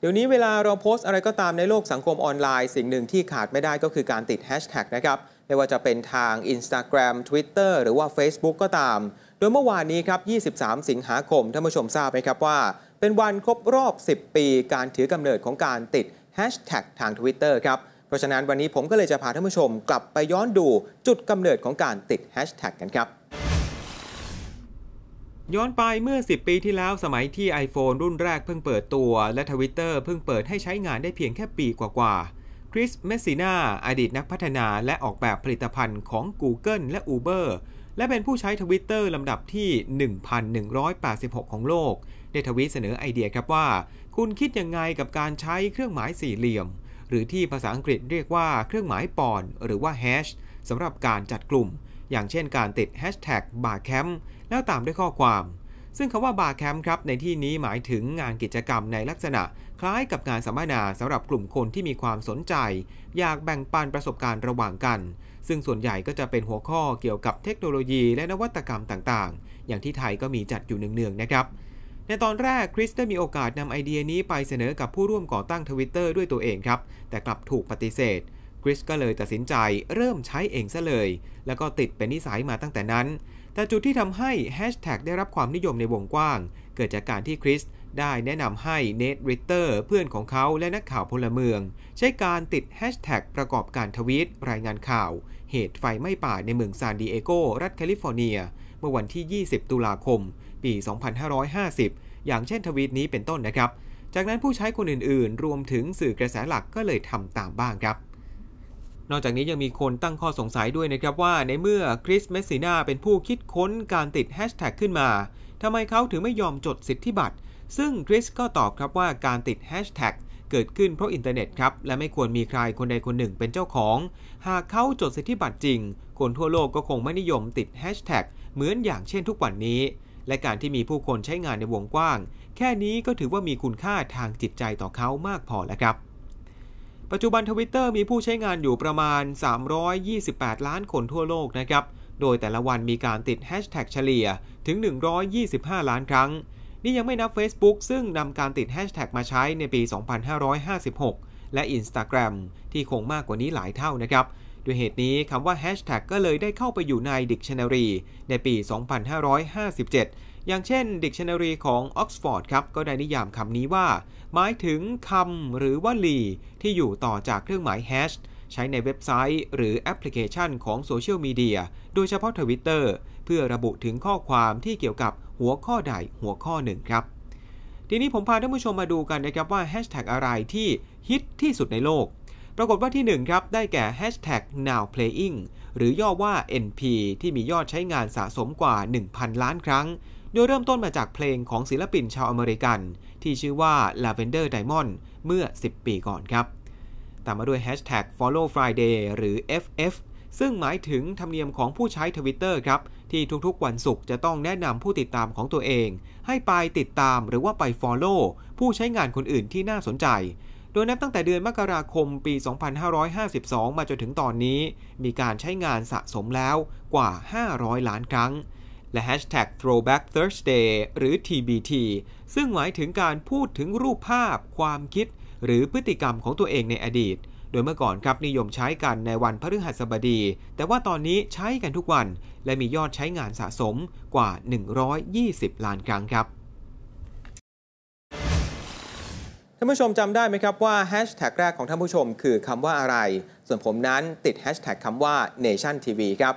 เดี๋ยวนี้เวลาเราโพสต์อะไรก็ตามในโลกสังคมออนไลน์สิ่งหนึ่งที่ขาดไม่ได้ก็คือการติดแฮชแท็กนะครับไม่ว่าจะเป็นทาง Instagram Twitter หรือว่า Facebook ก็ตาม โดยเมื่อวานนี้ครับ 23 สิงหาคมท่านผู้ชมทราบไหมครับว่า เป็นวันครบรอบ10 ปีการถือกำเนิดของการติดแฮชแท็กทาง Twitter ครับ เพราะฉะนั้นวันนี้ผมก็เลยจะพาท่านผู้ชมกลับไปย้อนดูจุดกำเนิดของการติดแฮชแท็กกันครับย้อนไปเมื่อ 10 ปีที่แล้วสมัยที่ iPhone รุ่นแรกเพิ่งเปิดตัว และทวิตเตอร์เพิ่งเปิดให้ใช้งานได้เพียงแค่ปีกว่าๆคริสเมสซีนาอดีตนักพัฒนาและออกแบบผลิตภัณฑ์ของ Google และ Uber และเป็นผู้ใช้ทวิตเตอร์ลำดับที่ 1,186 ของโลกได้ทวีตเสนอไอเดียครับว่า คุณคิดยังไงกับการใช้เครื่องหมายสี่เหลี่ยม หรือที่ภาษาอังกฤษเรียกว่า เครื่องหมายปอน หรือว่าแฮชสำหรับการจัดกลุ่มอย่างเช่นการติด hashtag ร์แคมป์แล้วตามด้วยข้อความ ซึ่งคำว่าร์แคมป์ครับ ในที่นี้หมายถึงงานกิจกรรมในลักษณะ คล้ายกับงานสัมมนาสำหรับกลุ่มคนที่มีความสนใจ อยากแบ่งปันประสบการณ์ระหว่างกัน ซึ่งส่วนใหญ่ก็จะเป็นหัวข้อเกี่ยวกับเทคโนโลยีและนวัตกรรมต่างๆ อย่างที่ไทยก็มีจัดอยู่เนืองๆนะครับในตอนแรกคริสได้มีโอกาสนำไอเดียนี้ไปเสนอกับผู้ร่วมก่อตั้งทวิตเตอร์ด้วยตัวเองครับแต่กลับถูกปฏิเสธคริสก็เลยตัดสินใจเริ่มใช้เองซะเลย แล้วก็ติดเป็นนิสัยมาตั้งแต่นั้น แต่จุดที่ทำให้แฮชแท็กได้รับความนิยมในวงกว้าง เกิดจากการที่คริสได้แนะนำให้ เนทริเตอร์เพื่อนของเขาและนักข่าวพลเมือง ใช้การติดแฮชแท็กประกอบการทวีตรายงานข่าว เหตุไฟไหม้ป่าในเมืองซานดิเอโกรัฐแคลิฟอร์เนีย เมื่อวันที่ 20 ตุลาคม ปี 2550 อย่างเช่นทวีตนี้เป็นต้นนะครับ จากนั้นผู้ใช้คนอื่นๆ รวมถึงสื่อกระแสหลักก็เลยทำตามบ้างครับนอกจากนี้ยังมีคนตั้งข้อสงสัยด้วยนะครับว่า ในเมื่อคริสเมสซีนาเป็นผู้คิดค้นการติดแฮชแท็กขึ้นมาทำไมเขาถึงไม่ยอมจดสิทธิบัตร ซึ่งคริสก็ตอบครับว่าการติดแฮชแท็กเกิดขึ้นเพราะอินเทอร์เน็ตครับ และไม่ควรมีใครคนใดคนหนึ่งเป็นเจ้าของ หากเขาจดสิทธิบัตรจริง คนทั่วโลกก็คงไม่นิยมติดแฮชแท็กเหมือนอย่างเช่นทุกวันนี้ และการที่มีผู้คนใช้งานในวงกว้างแค่นี้ก็ถือว่ามีคุณค่าทางจิตใจต่อเขามากพอแล้วครับปัจจุบันทวิตเตอร์มีผู้ใช้งานอยู่ประมาณ 328 ล้านคนทั่วโลกนะครับ โดยแต่ละวันมีการติดแฮชแท็กเฉลี่ยถึง 125 ล้านครั้ง นี่ยังไม่นับ Facebook ซึ่งนำการติดแฮชแท็กมาใช้ในปี 2556 และ Instagram ที่คงมากกว่านี้หลายเท่านะครับด้วยเหตุนี้คำว่าแฮชแท็กก็เลยได้เข้าไปอยู่ในดิกชันนารีในปี 2557อย่างเช่น Dictionary ของออกซฟอร์ดครับ ก็ได้นิยามคำนี้ว่า หมายถึงคำหรือวลี ที่อยู่ต่อจากเครื่องหมายแฮชใช้ในเว็บไซต์หรือแอปพลิเคชันของโซเชียลมีเดียโดยเฉพาะทวิตเตอร์เพื่อระบุถึงข้อความที่เกี่ยวกับหัวข้อใดหัวข้อหนึ่งครับ ทีนี้ผมพาท่านผู้ชมมาดูกันนะครับว่าแฮชแท็กอะไรที่ฮิตที่สุดในโลก ปรากฏว่าที่1ครับได้แก่ hashtag now playing หรือย่อว่า NP ที่มียอดใช้งานสะสมกว่า 1,000 ล้านครั้งโดยเริ่มต้นมาจากเพลงของศิลปินชาวอเมริกันที่ชื่อว่า Lavender Diamond เมื่อ 10 ปีก่อนครับ ตามมาด้วย Hashtag Follow Friday หรือ FF ซึ่งหมายถึงธรรมเนียมของผู้ใช้ทวิตเตอร์ครับ ที่ทุกๆ วันศุกร์จะต้องแนะนำผู้ติดตามของตัวเอง ให้ไปติดตามหรือว่าไป Follow ผู้ใช้งานคนอื่นที่น่าสนใจ โดยนับตั้งแต่เดือนมกราคมปี 2552 มาจนถึงตอนนี้ มีการใช้งานสะสมแล้วกว่า 500 ล้านครั้งและ hashtag throwback thursday หรือ TBT ซึ่งหมายถึงการพูดถึงรูปภาพ ความคิด หรือพฤติกรรมของตัวเองในอดีต โดยเมื่อก่อนครับนิยมใช้กันในวันพฤหัสบดี แต่ว่าตอนนี้ใช้กันทุกวันและมียอดใช้งานสะสมกว่า 120 ล้านครั้งครับ ท่านผู้ชมจำได้ไหมครับว่าแฮชแท็กแรกของท่านผู้ชมคือคำว่าอะไร ส่วนผมนั้น ติดแฮชแท็กคำว่า Nation TV ครับ